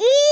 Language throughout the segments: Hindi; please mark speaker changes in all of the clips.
Speaker 1: Eee!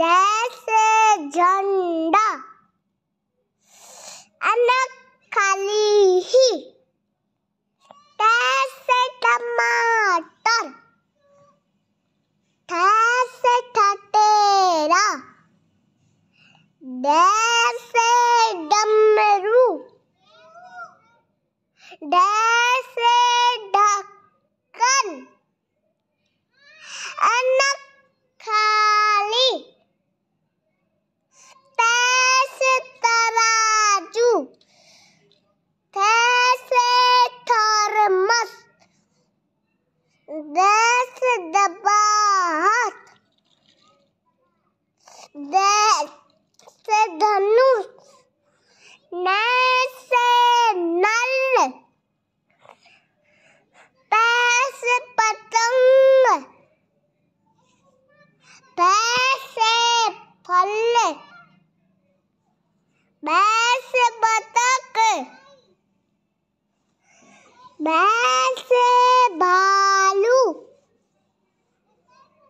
Speaker 1: जैसे झंडा अनक खाली ही तैसे टमाटर ठैसे ठटेरा जैसे डमरू जैसे ढक्कन अनक खा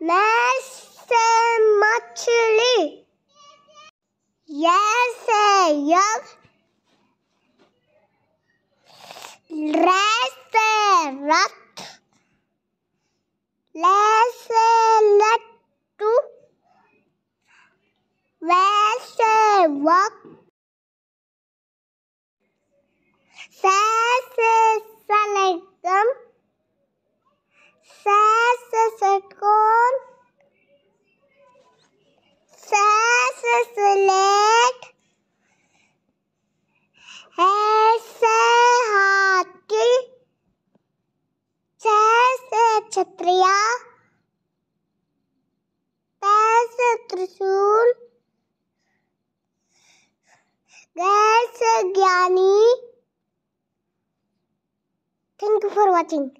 Speaker 1: Yes, Machili. Yes, Yog. Yes, Rat. Yes, Latu. Yes, Wok. Yes, Salagam. Yes. Chatriya There's a Trishul There's Thank you for watching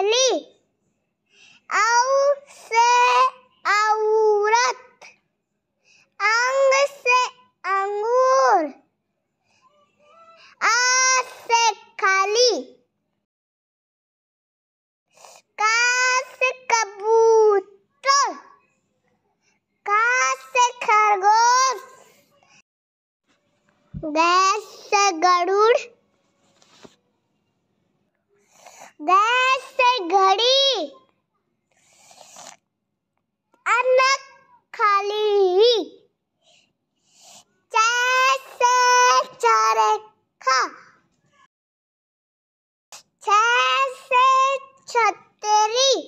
Speaker 1: Ali औ से औरत अंग से अंगूर आ से खाली का से कबूतर का से खरगोश गैस से गरुड़ गैस छतरी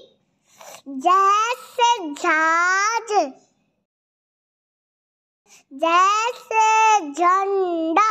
Speaker 1: जैसे झाज जैसे झंडा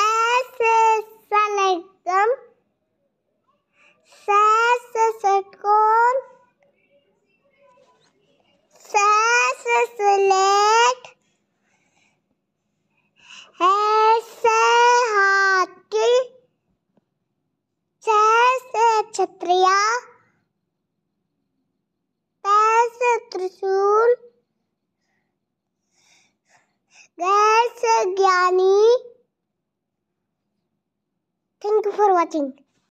Speaker 1: Trismetria, Pesa Trisul, Gas Gyani. Thank you for watching.